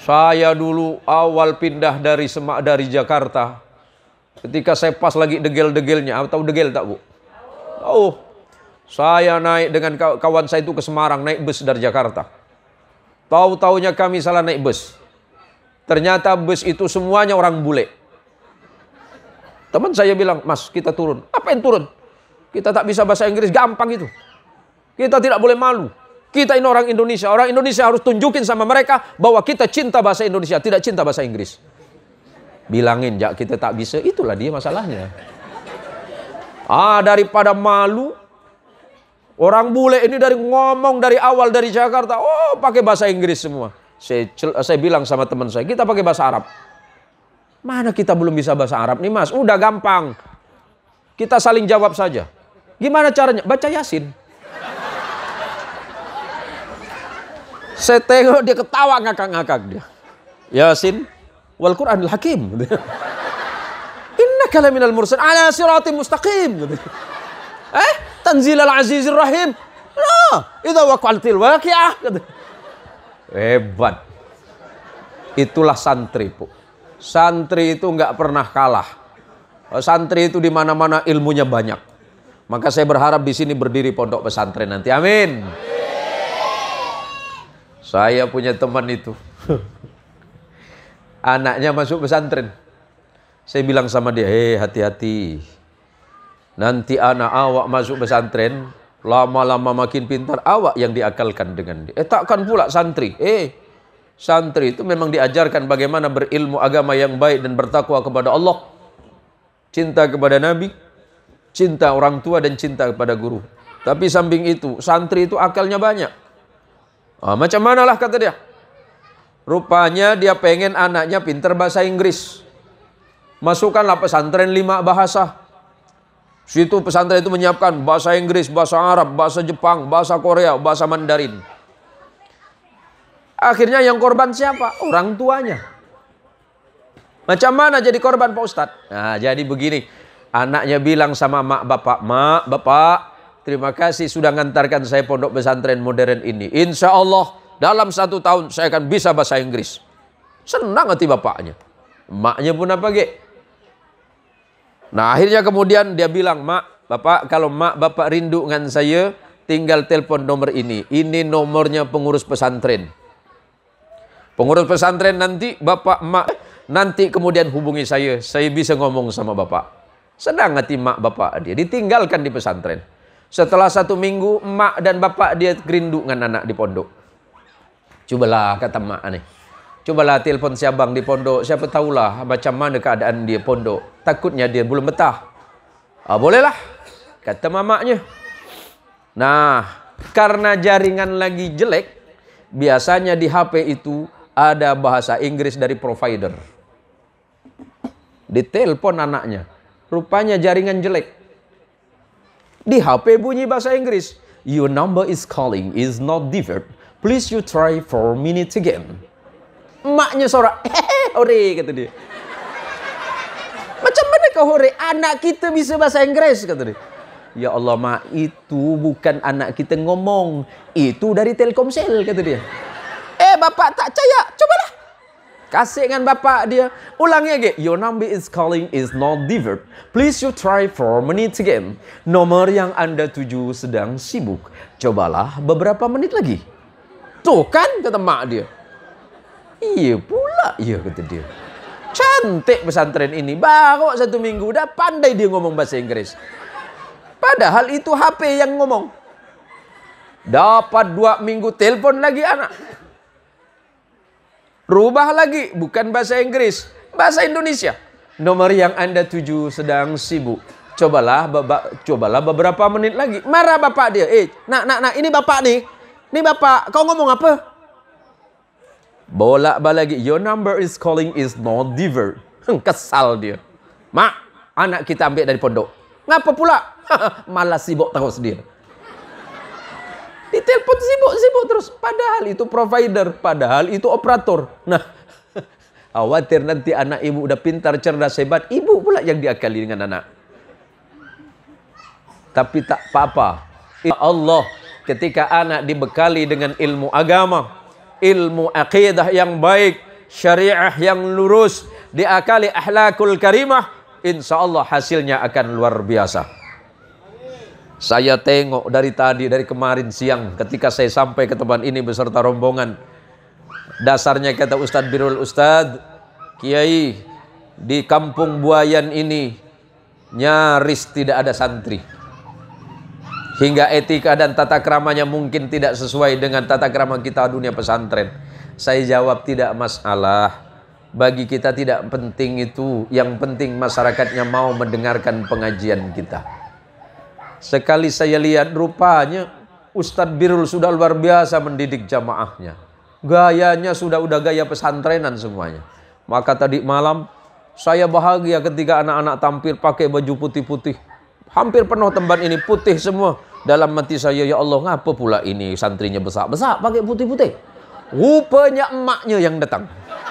Saya dulu awal pindah dari Semak dari Jakarta. Ketika saya pas lagi degel-degelnya, tahu degel tak bu? Tahu. Saya naik dengan kawan saya itu ke Semarang naik bus dari Jakarta. tahu tahunya kami salah naik bus. Ternyata bus itu semuanya orang bule. Teman saya bilang, Mas kita turun. Apa yang turun? Kita tak bisa bahasa Inggris, gampang itu. Kita tidak boleh malu. Kita ini orang Indonesia. Orang Indonesia harus tunjukin sama mereka bahwa kita cinta bahasa Indonesia, tidak cinta bahasa Inggris. Bilangin, ya kita tak bisa. Itulah dia masalahnya. Ah, daripada malu. Orang bule ini dari ngomong dari awal dari Jakarta, oh pakai bahasa Inggris semua. Saya, saya bilang sama teman saya, kita pakai bahasa Arab. Mana kita belum bisa bahasa Arab nih mas? Udah gampang. Kita saling jawab saja. Gimana caranya? Baca Yasin. Saya tengok dia ketawa ngakak-ngakak dia. Yasin wal Quranul Hakim. Inna kalaminal mursal ala siratim mustaqim. Eh, tanzil al azizir rahim. No, itu waqaltil waqi'ah. Hebat. Itulah santri, Bu. Santri itu nggak pernah kalah. Santri itu di mana-mana ilmunya banyak. Maka saya berharap di sini berdiri pondok pesantren nanti. Amin. Amin. Saya punya teman itu. Anaknya masuk pesantren. Saya bilang sama dia, "Hei, eh, hati-hati. Nanti anak awak masuk pesantren, lama-lama makin pintar, awak yang diakalkan dengan dia. Eh, takkan pula santri. Eh, santri itu memang diajarkan bagaimana berilmu agama yang baik dan bertakwa kepada Allah. Cinta kepada Nabi, cinta orang tua dan cinta kepada guru. Tapi samping itu, santri itu akalnya banyak. Oh, macam lah kata dia? Rupanya dia pengen anaknya pinter bahasa Inggris. Masukkanlah pesantren lima bahasa. Situ pesantren itu menyiapkan bahasa Inggris, bahasa Arab, bahasa Jepang, bahasa Korea, bahasa Mandarin. Akhirnya yang korban siapa? Orang tuanya. Macam mana jadi korban Pak Ustadz? Nah jadi begini. Anaknya bilang sama mak bapak, mak bapak Terima kasih sudah ngantarkan saya pondok pesantren modern ini. Insya Allah dalam satu tahun saya akan bisa bahasa Inggris. Senang hati bapaknya. Maknya pun apa ge? Nah akhirnya kemudian dia bilang, Mak, Bapak kalau Mak Bapak rindu dengan saya, tinggal telepon nomor ini. Ini nomornya pengurus pesantren. Pengurus pesantren nanti Bapak Mak nanti kemudian hubungi saya. Saya bisa ngomong sama Bapak. Senang hati Mak Bapak dia ditinggalkan di pesantren. Setelah satu minggu, emak dan bapak dia gerindu dengan anak di pondok. Cobalah kata emak nih. Cobalah telepon si abang di pondok. Siapa tahulah macam mana keadaan dia pondok. Takutnya dia belum betah. Ah, bolehlah. Kata mamaknya. Nah, karena jaringan lagi jelek, biasanya di HP itu ada bahasa Inggris dari provider. Ditelepon anaknya. Rupanya jaringan jelek. Di HP bunyi bahasa Inggris. Your number is calling is not delivered. Please you try for minute again. Maknya sorak. Hore kata dia. Macam mana kau hore? Anak kita bisa bahasa Inggris kata dia. Ya Allah mak, itu bukan anak kita ngomong. Itu dari Telkomsel kata dia. Eh bapak tak percaya. Cobalah. Kasih dengan bapak dia. Ulangi lagi. Your number is calling is not delivered. Please you try for minutes again. Nomor yang Anda tuju sedang sibuk. Cobalah beberapa menit lagi. Tuh kan kata mak dia. Iya pula iya kata dia. Cantik pesantren ini. Baru satu minggu udah pandai dia ngomong bahasa Inggris. Padahal itu HP yang ngomong. Dapat dua minggu telepon lagi anak. Rubah lagi, bukan bahasa Inggris, bahasa Indonesia. Nomor yang Anda tuju sedang sibuk. Cobalah, bapak cobalah beberapa menit lagi. Marah bapak dia. Eh, nak, nak, nak, ini bapak nih. Ini bapak, kau ngomong apa? Bolak balik lagi. Your number is calling is not delivered. Kesal dia. Mak, anak kita ambil dari pondok. Ngapa pula? Malah sibuk terus dia. Ditelepon sibuk-sibuk terus. Padahal itu provider, padahal itu operator. Nah, khawatir nanti anak ibu udah pintar, cerdas, hebat. Ibu pula yang diakali dengan anak. Tapi tak apa-apa. Ya Allah ketika anak dibekali dengan ilmu agama, ilmu aqidah yang baik, syariah yang lurus, diakali ahlakul karimah, insya Allah hasilnya akan luar biasa. Saya tengok dari tadi, dari kemarin siang ketika saya sampai ke tempat ini beserta rombongan. Dasarnya kata Ustadz Birul Ustadz, Kiai, di kampung Buayan ini nyaris tidak ada santri. Hingga etika dan tata keramanya mungkin tidak sesuai dengan tata kerama kita dunia pesantren. Saya jawab tidak masalah. Bagi kita tidak penting itu, yang penting masyarakatnya mau mendengarkan pengajian kita. Sekali saya lihat rupanya Ustadz Birul sudah luar biasa mendidik jamaahnya. Gayanya sudah udah gaya pesantrenan semuanya. Maka tadi malam saya bahagia ketika anak-anak tampil pakai baju putih-putih. Hampir penuh tempat ini putih semua. Dalam mati saya ya Allah ngapa pula ini santrinya besar-besar pakai putih-putih. Rupanya emaknya yang datang.